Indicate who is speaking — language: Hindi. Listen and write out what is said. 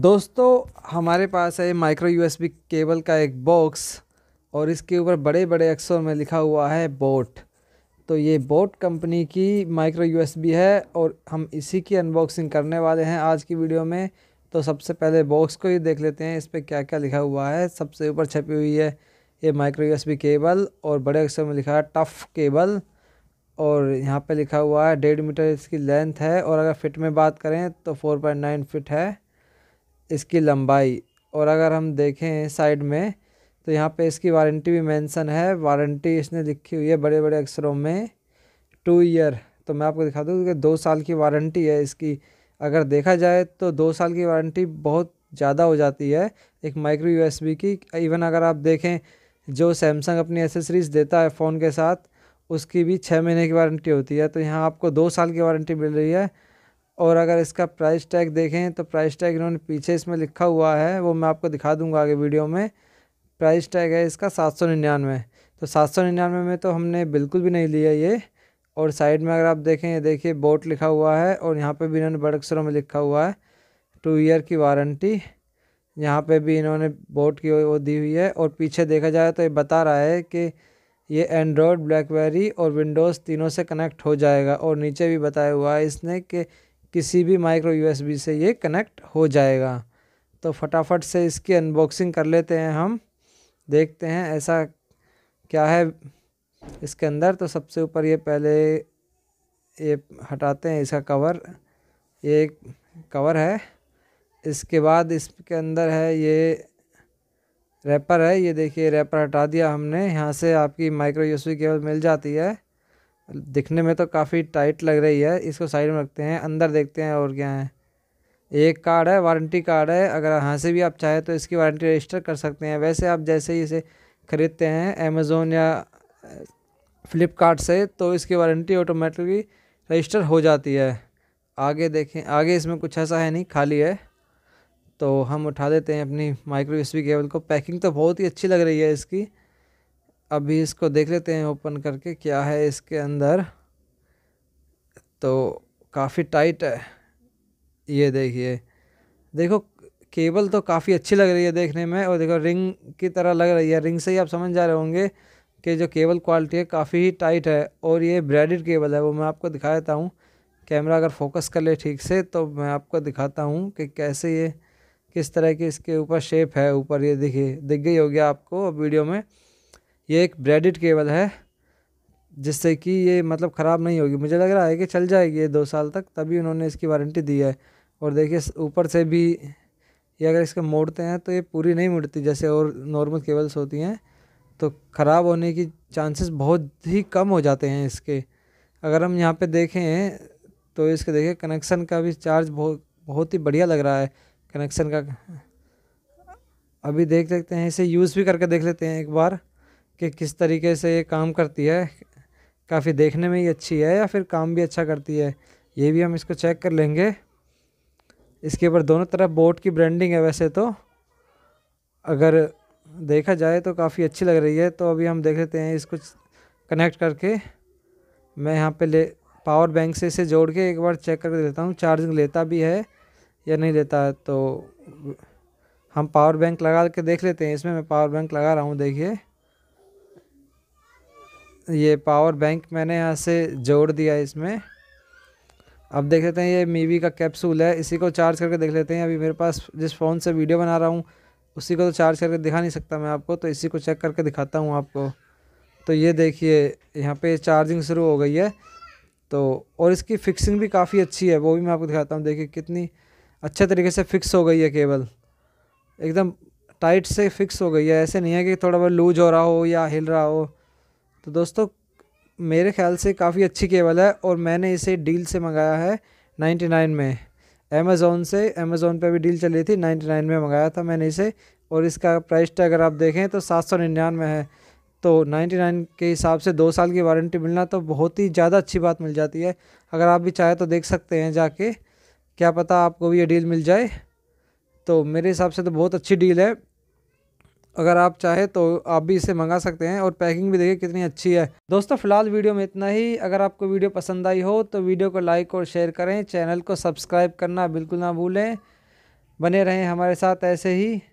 Speaker 1: दोस्तों हमारे पास है माइक्रो यूएसबी केबल का एक बॉक्स और इसके ऊपर बड़े बड़े अक्षरों में लिखा हुआ है बोट तो ये बोट कंपनी की माइक्रो यूएसबी है और हम इसी की अनबॉक्सिंग करने वाले हैं आज की वीडियो में तो सबसे पहले बॉक्स को ही देख लेते हैं इस पर क्या क्या लिखा हुआ है सबसे ऊपर छपी हुई है ये माइक्रो यू केबल और बड़े अक्षरों में लिखा है टफ़ केबल और यहाँ पे लिखा हुआ है डेढ़ मीटर इसकी लेंथ है और अगर फिट में बात करें तो फोर पॉइंट नाइन फिट है इसकी लंबाई और अगर हम देखें साइड में तो यहाँ पे इसकी वारंटी भी मेंशन है वारंटी इसने लिखी हुई है बड़े बड़े अक्षरों में टू ईयर तो मैं आपको दिखा दूँ कि दो साल की वारंटी है इसकी अगर देखा जाए तो दो साल की वारंटी बहुत ज़्यादा हो जाती है एक माइक्रो यूएसबी की इवन अगर आप देखें जो सैमसंग अपनी एसेसरीज़ देता है फ़ोन के साथ उसकी भी छः महीने की वारंटी होती है तो यहाँ आपको दो साल की वारंटी मिल रही है और अगर इसका प्राइस टैग देखें तो प्राइस टैग इन्होंने पीछे इसमें लिखा हुआ है वो मैं आपको दिखा दूंगा आगे वीडियो में प्राइस टैग है इसका सात सौ निन्यानवे तो सात सौ निन्यानवे में तो हमने बिल्कुल भी नहीं लिया ये और साइड में अगर आप देखें ये देखिए बोट लिखा हुआ है और यहाँ पर भी इन्होंने बड़े अक्षरों में लिखा हुआ है टू ईयर की वारंटी यहाँ पर भी इन्होंने बोट की वो दी हुई है और पीछे देखा जाए तो ये बता रहा है कि ये एंड्रॉयड ब्लैकबेरी और विंडोज़ तीनों से कनेक्ट हो जाएगा और नीचे भी बताया हुआ है इसने कि किसी भी माइक्रो यूएसबी से ये कनेक्ट हो जाएगा तो फटाफट से इसकी अनबॉक्सिंग कर लेते हैं हम देखते हैं ऐसा क्या है इसके अंदर तो सबसे ऊपर ये पहले ये हटाते हैं इसका कवर ये कवर है इसके बाद इसके अंदर है ये रैपर है ये देखिए रैपर हटा दिया हमने यहाँ से आपकी माइक्रो यूएसबी केबल मिल जाती है दिखने में तो काफ़ी टाइट लग रही है इसको साइड में रखते हैं अंदर देखते हैं और क्या है एक कार्ड है वारंटी कार्ड है अगर यहाँ से भी आप चाहें तो इसकी वारंटी रजिस्टर कर सकते हैं वैसे आप जैसे ही इसे ख़रीदते हैं अमेज़ोन या फ्लिपकार्ट से तो इसकी वारंटी ऑटोमेटिकली रजिस्टर हो जाती है आगे देखें आगे इसमें कुछ ऐसा है नहीं खाली है तो हम उठा देते हैं अपनी माइक्रो एस केबल को पैकिंग तो बहुत ही अच्छी लग रही है इसकी अभी इसको देख लेते हैं ओपन करके क्या है इसके अंदर तो काफ़ी टाइट है ये देखिए देखो केबल तो काफ़ी अच्छी लग रही है देखने में और देखो रिंग की तरह लग रही है रिंग से ही आप समझ जा रहे होंगे कि जो केबल क्वालिटी है काफ़ी ही टाइट है और ये ब्रेडिड केबल है वो मैं आपको दिखा देता हूँ कैमरा अगर फोकस कर ले ठीक से तो मैं आपको दिखाता हूँ कि कैसे ये किस तरह की इसके ऊपर शेप है ऊपर ये दिखे दिख गई होगी आपको वीडियो में ये एक ब्रेडिड केबल है जिससे कि ये मतलब ख़राब नहीं होगी मुझे लग रहा है कि चल जाएगी ये दो साल तक तभी उन्होंने इसकी वारंटी दी है और देखिए ऊपर से भी ये अगर इसके मोड़ते हैं तो ये पूरी नहीं मुड़ती जैसे और नॉर्मल केबल्स होती हैं तो ख़राब होने की चांसेस बहुत ही कम हो जाते हैं इसके अगर हम यहाँ पे देखें तो इसके देखिए कनेक्शन का भी चार्ज बहुत बहुत ही बढ़िया लग रहा है कनेक्शन का अभी देख सकते हैं इसे यूज़ भी करके देख लेते हैं एक बार कि किस तरीके से ये काम करती है काफ़ी देखने में ही अच्छी है या फिर काम भी अच्छा करती है ये भी हम इसको चेक कर लेंगे इसके ऊपर दोनों तरफ बोट की ब्रांडिंग है वैसे तो अगर देखा जाए तो काफ़ी अच्छी लग रही है तो अभी हम देख लेते हैं इसको कनेक्ट करके मैं यहाँ पे ले पावर बैंक से इसे जोड़ के एक बार चेक कर देता हूँ चार्जिंग लेता भी है या नहीं लेता है तो हम पावर बैंक लगा के देख लेते हैं इसमें मैं पावर बैंक लगा रहा हूँ देखिए ये पावर बैंक मैंने यहाँ से जोड़ दिया इसमें अब देख लेते हैं ये मीवी का कैप्सूल है इसी को चार्ज करके देख लेते हैं अभी मेरे पास जिस फ़ोन से वीडियो बना रहा हूँ उसी को तो चार्ज करके दिखा नहीं सकता मैं आपको तो इसी को चेक करके दिखाता हूँ आपको तो ये देखिए यहाँ पे चार्जिंग शुरू हो गई है तो और इसकी फ़िक्सिंग भी काफ़ी अच्छी है वो भी मैं आपको दिखाता हूँ देखिए कितनी अच्छे तरीके से फ़िक्स हो गई है केबल एकदम टाइट से फिक्स हो गई है ऐसे नहीं है कि थोड़ा बहुत लूज हो रहा हो या हिल रहा हो तो दोस्तों मेरे ख्याल से काफ़ी अच्छी केबल है और मैंने इसे डील से मंगाया है 99 में अमेज़ोन से अमेज़ोन पे भी डील चली थी 99 में मंगाया था मैंने इसे और इसका प्राइस टैग अगर आप देखें तो सात सौ निन्यानवे है तो 99 के हिसाब से दो साल की वारंटी मिलना तो बहुत ही ज़्यादा अच्छी बात मिल जाती है अगर आप भी चाहें तो देख सकते हैं जाके क्या पता आपको भी ये डील मिल जाए तो मेरे हिसाब से तो बहुत अच्छी डील है अगर आप चाहे तो आप भी इसे मंगा सकते हैं और पैकिंग भी देखिए कितनी अच्छी है दोस्तों फिलहाल वीडियो में इतना ही अगर आपको वीडियो पसंद आई हो तो वीडियो को लाइक और शेयर करें चैनल को सब्सक्राइब करना बिल्कुल ना भूलें बने रहें हमारे साथ ऐसे ही